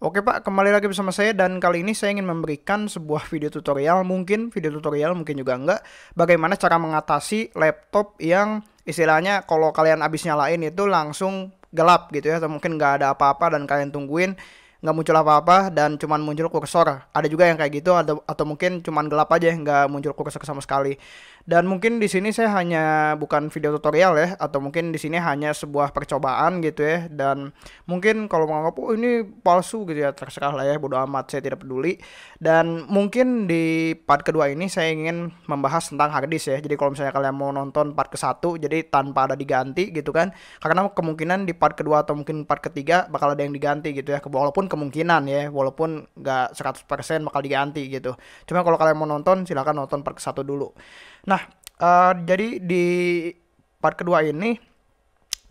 Oke Pak, kembali lagi bersama saya dan kali ini saya ingin memberikan sebuah video tutorial, mungkin video tutorial mungkin juga enggak, bagaimana cara mengatasi laptop yang istilahnya kalau kalian habis nyalain itu langsung gelap gitu ya, atau mungkin nggak ada apa-apa dan kalian tungguin nggak muncul apa-apa dan cuman muncul kursor. Ada juga yang kayak gitu atau atau mungkin cuman gelap aja nggak muncul kursor sama sekali. Dan mungkin di sini saya hanya bukan video tutorial ya atau mungkin di sini hanya sebuah percobaan gitu ya dan mungkin kalau menganggap oh ini palsu gitu ya terserah lah ya bodo amat saya tidak peduli. Dan mungkin di part kedua ini saya ingin membahas tentang harddisk ya. Jadi kalau misalnya kalian mau nonton part ke satu jadi tanpa ada diganti gitu kan. Karena kemungkinan di part kedua atau mungkin part ketiga bakal ada yang diganti gitu ya. Walaupun kemungkinan ya, walaupun nggak 100% bakal diganti gitu. Cuma kalau kalian mau nonton silahkan nonton part ke satu dulu. Nah, uh, jadi di part kedua ini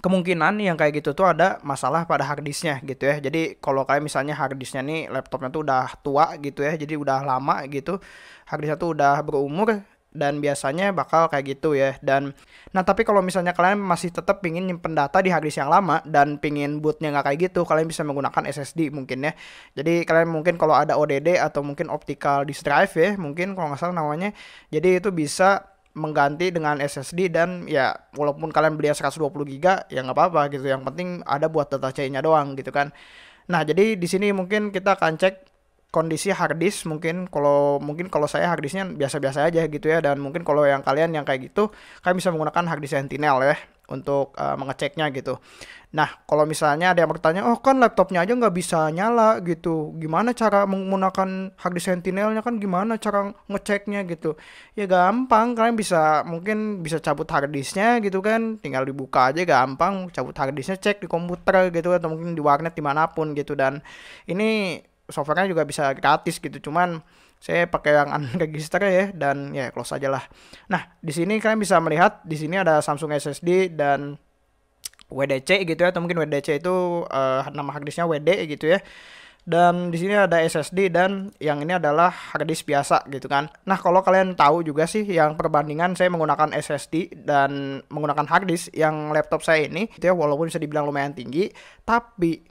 kemungkinan yang kayak gitu tuh ada masalah pada harddisknya gitu ya jadi kalau kayak misalnya harddisknya nih laptopnya tuh udah tua gitu ya jadi udah lama gitu harddisknya tuh udah berumur dan biasanya bakal kayak gitu ya dan nah tapi kalau misalnya kalian masih tetap pingin nyimpen data di harddisk yang lama dan pingin bootnya nggak kayak gitu kalian bisa menggunakan SSD mungkin ya jadi kalian mungkin kalau ada ODD atau mungkin optical disk drive ya mungkin kalau nggak salah namanya jadi itu bisa mengganti dengan SSD dan ya walaupun kalian beli 120 GB ya nggak apa-apa gitu yang penting ada buat data C-nya doang gitu kan Nah, jadi di sini mungkin kita akan cek kondisi harddisk mungkin kalau mungkin kalau saya harddisknya biasa-biasa aja gitu ya dan mungkin kalau yang kalian yang kayak gitu kalian bisa menggunakan harddisk Sentinel ya untuk uh, mengeceknya gitu. Nah kalau misalnya ada yang bertanya oh kan laptopnya aja nggak bisa nyala gitu gimana cara menggunakan harddisk Sentinelnya kan gimana cara ngeceknya gitu ya gampang kalian bisa mungkin bisa cabut harddisknya gitu kan tinggal dibuka aja gampang cabut harddisknya cek di komputer gitu atau mungkin di warnet dimanapun gitu dan ini softwarenya juga bisa gratis gitu cuman saya pakai yang unregister ya dan ya close aja lah nah di sini kalian bisa melihat di sini ada Samsung SSD dan WDC gitu ya atau mungkin WDC itu uh, nama harddisknya WD gitu ya dan di sini ada SSD dan yang ini adalah harddisk biasa gitu kan. Nah, kalau kalian tahu juga sih yang perbandingan saya menggunakan SSD dan menggunakan harddisk yang laptop saya ini itu ya walaupun bisa dibilang lumayan tinggi, tapi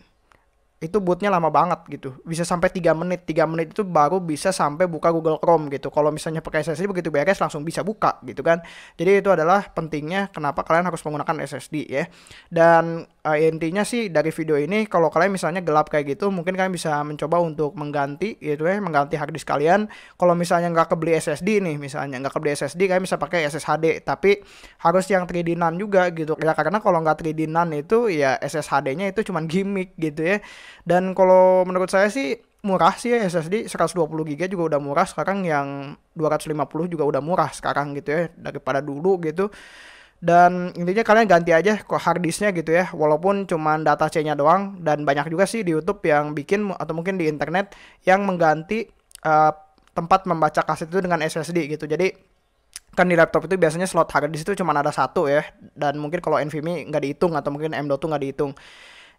itu bootnya lama banget gitu bisa sampai tiga menit tiga menit itu baru bisa sampai buka Google Chrome gitu kalau misalnya pakai SSD begitu beres langsung bisa buka gitu kan jadi itu adalah pentingnya kenapa kalian harus menggunakan SSD ya dan uh, intinya sih dari video ini kalau kalian misalnya gelap kayak gitu mungkin kalian bisa mencoba untuk mengganti gitu ya mengganti harddisk kalian kalau misalnya nggak kebeli SSD nih misalnya nggak kebeli SSD kalian bisa pakai SSD tapi harus yang 3D NAND juga gitu ya karena kalau nggak 3D NAND itu ya ssd nya itu cuman gimmick gitu ya dan kalau menurut saya sih murah sih ya SSD 120 GB juga udah murah sekarang yang 250 juga udah murah sekarang gitu ya daripada dulu gitu dan intinya kalian ganti aja ke hard disknya gitu ya walaupun cuma data C-nya doang dan banyak juga sih di YouTube yang bikin atau mungkin di internet yang mengganti uh, tempat membaca kaset itu dengan SSD gitu jadi kan di laptop itu biasanya slot hard disk itu cuma ada satu ya dan mungkin kalau NVMe nggak dihitung atau mungkin M.2 nggak dihitung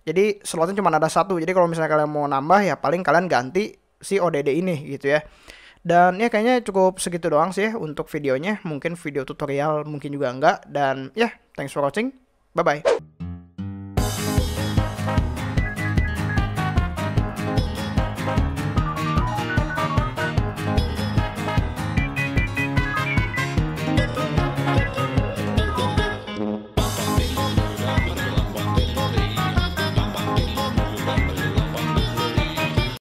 jadi slotnya cuma ada satu. Jadi kalau misalnya kalian mau nambah ya paling kalian ganti si ODD ini gitu ya. Dan ya kayaknya cukup segitu doang sih ya untuk videonya. Mungkin video tutorial mungkin juga enggak. Dan ya thanks for watching. Bye-bye.